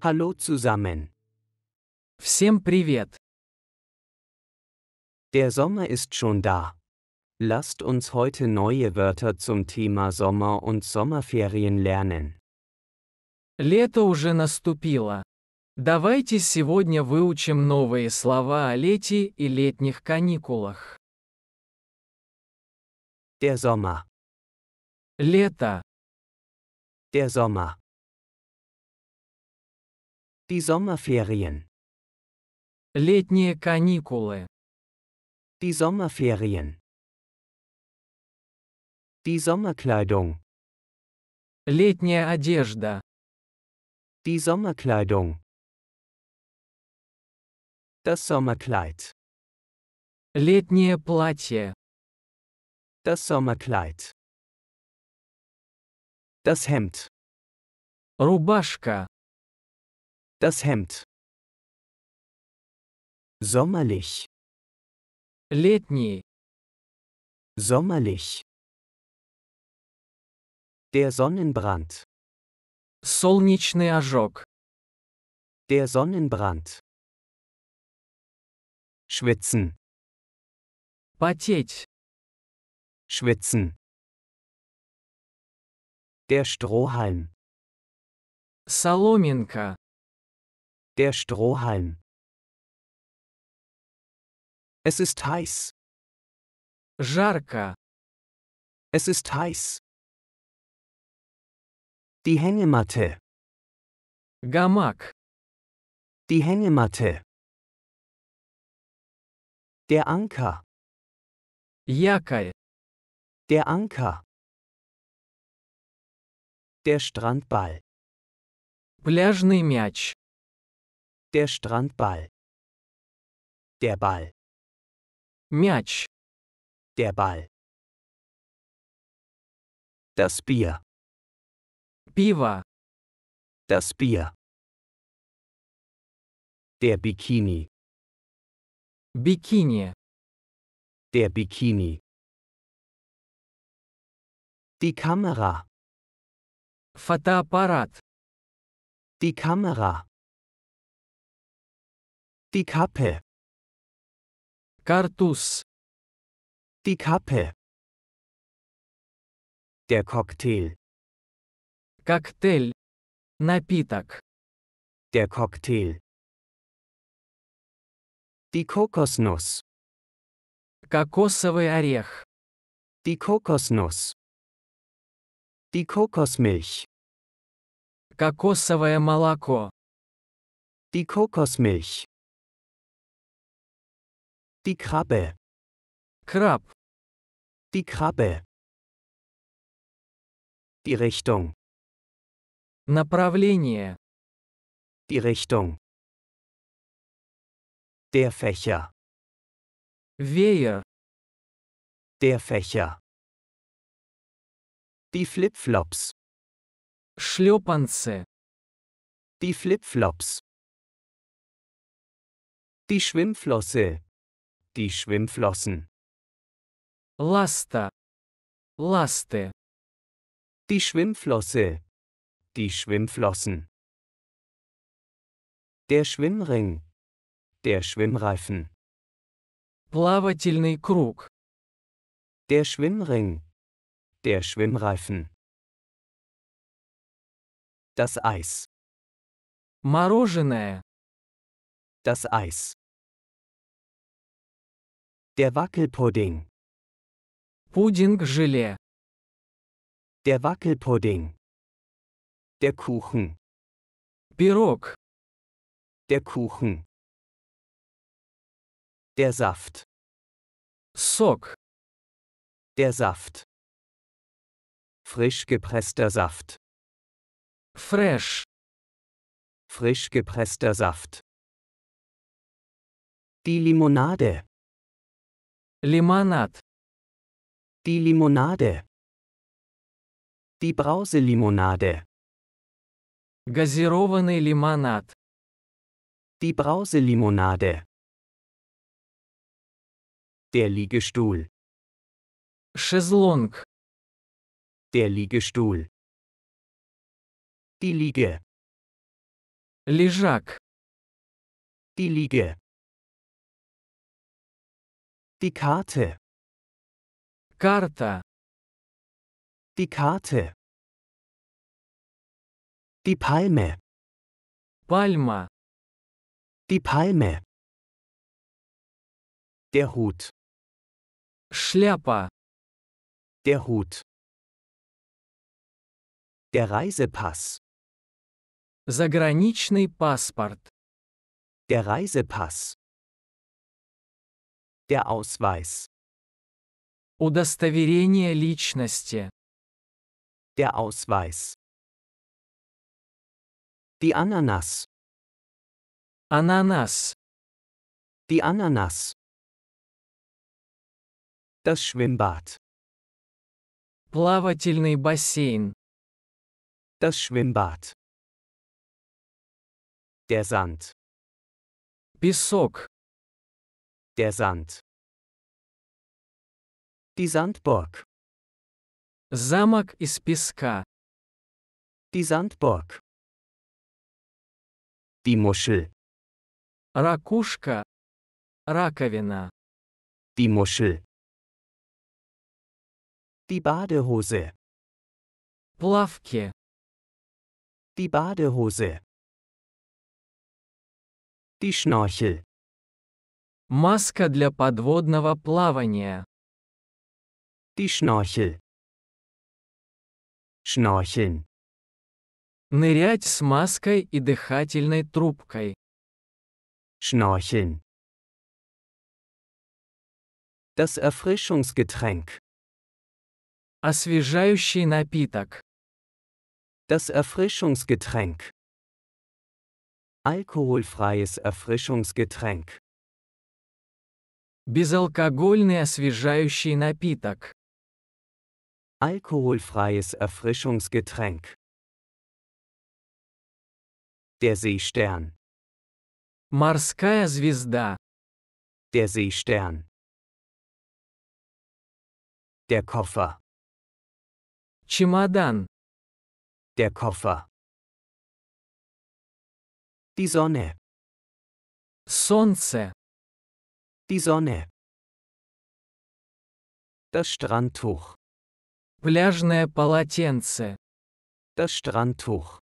Hallo zusammen. Всем привет. Der Sommer ist schon da. Lasst uns heute neue Wörter zum Thema Sommer und Sommerferien lernen. Лето уже наступило. Давайте сегодня выучим новые слова о лете и летних каникулах. Der Sommer. Лето. Der Sommer. Die Sommerferien. Летние каникулы. Die Sommerferien. Die Sommerkleidung. Летняя одежда. Die Sommerkleidung. Das Sommerkleid. Летнее платье. Das Sommerkleid. Das Hemd. Рубашка. Das Hemd. Sommerlich. Летний. Sommerlich. Der Sonnenbrand. Солнечный ожог. Der Sonnenbrand. Schwitzen. Потеть. Schwitzen. Der Strohhalm. Соломинка. Der Strohhalm. Es ist heiß. Жарко. Es ist heiß. Die Hängematte. Gamak. Die Hängematte. Der Anker. Якорь. Der Anker. Der Strandball. Пляжный мяч. Der Strandball. Der Ball. Мяч. Der Ball. Das Bier. Пиво. Das Bier. Der Bikini. Bikini. Der Bikini. Die Kamera. Fotoapparat. Die Kamera. Die Kappe. Kartus. Die Kappe. Der Cocktail. Коктейль. Напиток. Der Cocktail. Die Kokosnuss. Кокосовый орех. Die Kokosnuss. Die Kokosmilch. Кокосовое молоко. Die Kokosmilch. Die Krabbe. Krab. Die Krabbe. Die Richtung. Направление. Die Richtung. Der Fächer. Wehe. Der Fächer. Die Flipflops. Шлепанцы. Die Flipflops. Die Schwimmflosse die Schwimmflossen. Ласта. Ласты. Die Schwimmflosse. Die Schwimmflossen. Der Schwimmring. Der Schwimmreifen. Плавательный круг. Der Schwimmring. Der Schwimmreifen. Das Eis. Мороженое. Das Eis. Der Wackelpudding. Pudding желе Der Wackelpudding. Der Kuchen. Пирог. Der Kuchen. Der Saft. Сок. Der Saft. Frisch gepresster Saft. Fresh. Frisch gepresster Saft. Die Limonade. Limonad. Die Limonade. Die Brauselimonade. Газированный лимонад. Die Brauselimonade. Der Liegestuhl. Шезлонг. Der Liegestuhl. Die Liege. Лежак. Die Liege. Die Karte. Karta. Die Karte. Die Palme. Palma. Die Palme. Der Hut. Schlepper. Der Hut. Der Reisepass. Заграничный паспорт. Der Reisepass. der Ausweis. Удостоверение личности. Der Ausweis. Die Ananas. Ананас. Die Ananas. Das Schwimmbad. Плавательный бассейн. Das Schwimmbad. Der Sand. Песок. Der Sand. Die Sandburg. Замок из песка. Die Sandburg. Die Muschel. Ракушка. Раковина. Die Muschel. Die Badehose. Плавки. Die Badehose. Die Schnorchel. Маска для подводного плавания. Die Schnorchel. Schnorcheln. Нырять с маской и дыхательной трубкой. Schnorcheln. Das Erfrischungsgetränk. Освежающий напиток. Das Erfrischungsgetränk. Alkoholfreies Erfrischungsgetränk. Безалкогольный освежающий напиток. Alkoholfreies Erfrischungsgetränk. Der Seestern. Морская звезда. Der Seestern. Der Koffer. Чемодан. Der Koffer. Die Sonne. Солнце. Die Sonne. Das Strandtuch. Пляжное полотенце. Das Strandtuch.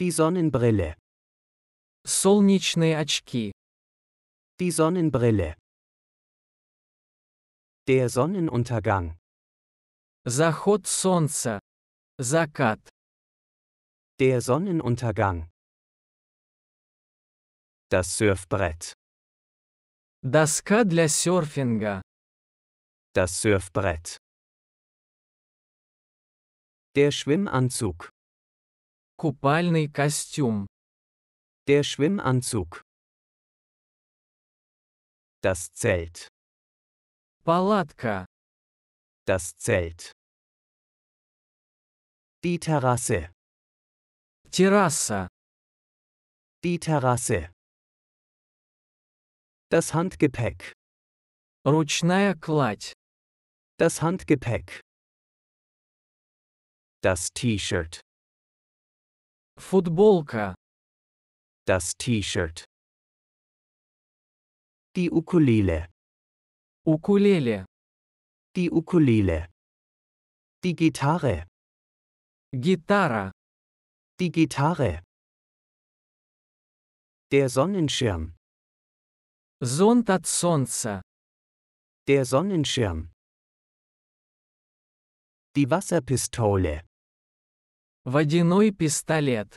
Die Sonnenbrille. Солнечные очки. Die Sonnenbrille. Der Sonnenuntergang. Заход солнца. Закат. Der Sonnenuntergang. Das Surfbrett. Доска для серфинга. Das Surfbrett. Der Schwimmanzug. Купальный костюм. Der Schwimmanzug. Das Zelt. Палатка. Das Zelt. Die Terrasse. Терраса. Die Terrasse. Das Handgepäck. Ручная кладь. Das Handgepäck. Das T-Shirt. Футболка. Das T-Shirt. Die Ukulele. Ukulele. Die Ukulele. Die Gitarre. Gitarra. Die Gitarre. Der Sonnenschirm. Зонт от солнца. Der Sonnenschirm. Die Wasserpistole. Водяной пистолет.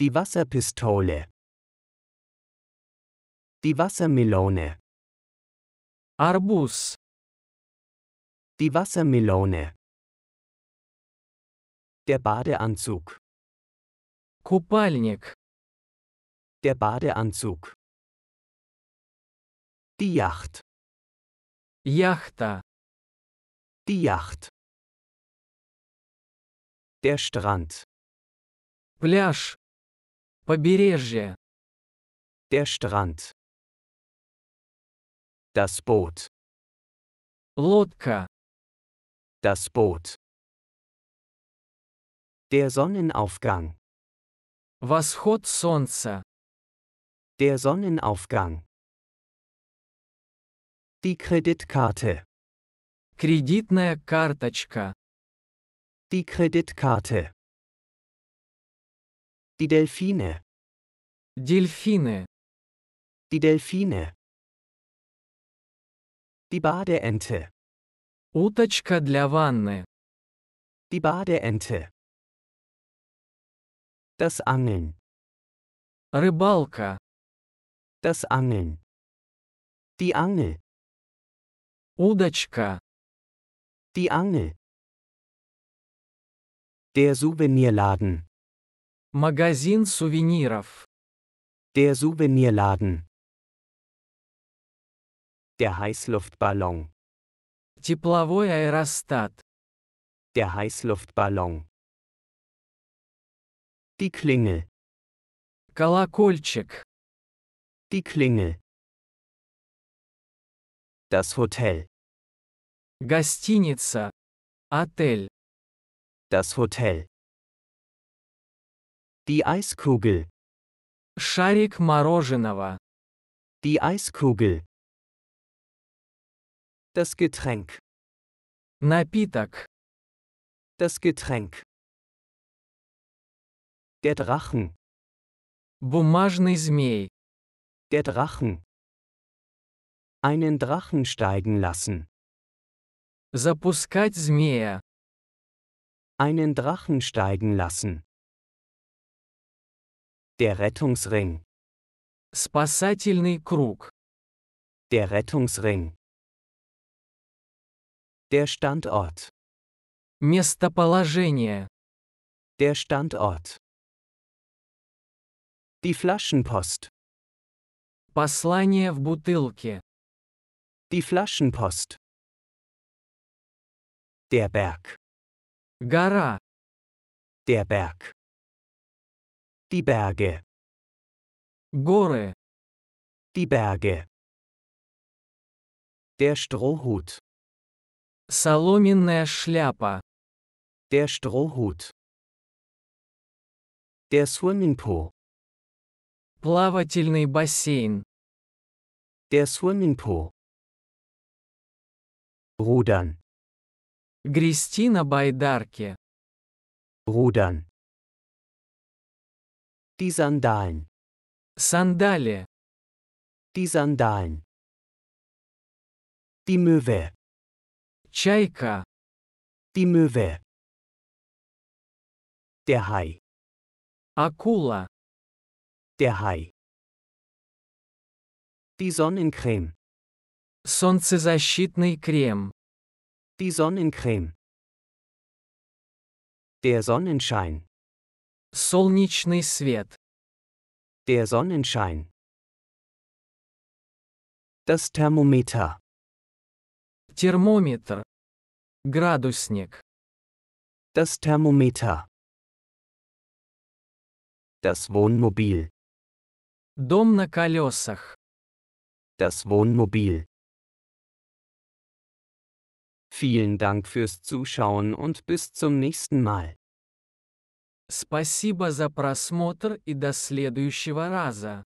Die Wasserpistole. Die Wassermelone. Арбуз. Die Wassermelone. Der Badeanzug. Купальник. Der Badeanzug. Die Yacht. Yachta. Die Yacht. Der Strand. Пляж. Побережье. Der Strand. Das Boot. Лодка. Das Boot. Der Sonnenaufgang. Восход солнца. Der Sonnenaufgang. Die Kreditkarte. Кредитная карточка. Die Kreditkarte. Die Delfine. Дельфины. Die Delfine. Die Badeente. Уточка для ванны. Die Badeente. Das Angeln. Рыбалка. Das Angeln. Die Angel. Удочка. Die Angel. Der Souvenirladen. Магазин сувениров. Der Souvenirladen. Der Heißluftballon. Тепловой аэростат. Der Heißluftballon. Die Klingel. Колокольчик. Die Klingel. Das Hotel. Гостиница. Отель. Das Hotel. Die Eiskugel. Шарик мороженого. Die Eiskugel. Das Getränk. Напиток. Das Getränk. Der Drachen. Бумажный змей. Der Drachen. Einen Drachen steigen lassen. Запускать змея. Einen Drachen steigen lassen. Der Rettungsring. Спасательный круг. Der Rettungsring. Der Standort. Местоположение. Der Standort. Die Flaschenpost. Послание в бутылке. Die Flaschenpost. Der Berg. Гора. Der Berg. Die Berge. Gore. Die Berge. Der Strohhut. Соломенная шляпа. Der Strohhut. Der Swimmingpool. Плавательный бассейн. Der Swimmingpool. Rudern. Грести Байдарке. Rudern. Die Sandalen. Сандали. Die Sandalen. Die Möwe. Чайка. Die Möwe. Der Hai. Акула. Der Hai. Die Sonnencreme. Солнцезащитный крем. Die Sonnencreme. Der Sonnenschein. Солнечный свет. Der Sonnenschein. Das Thermometer. Термометр. Градусник. Das Thermometer. Das Wohnmobil. Дом на колесах. Das Wohnmobil. Vielen Dank fürs Zuschauen und bis zum nächsten Mal. Спасибо за просмотр и до следующего раза.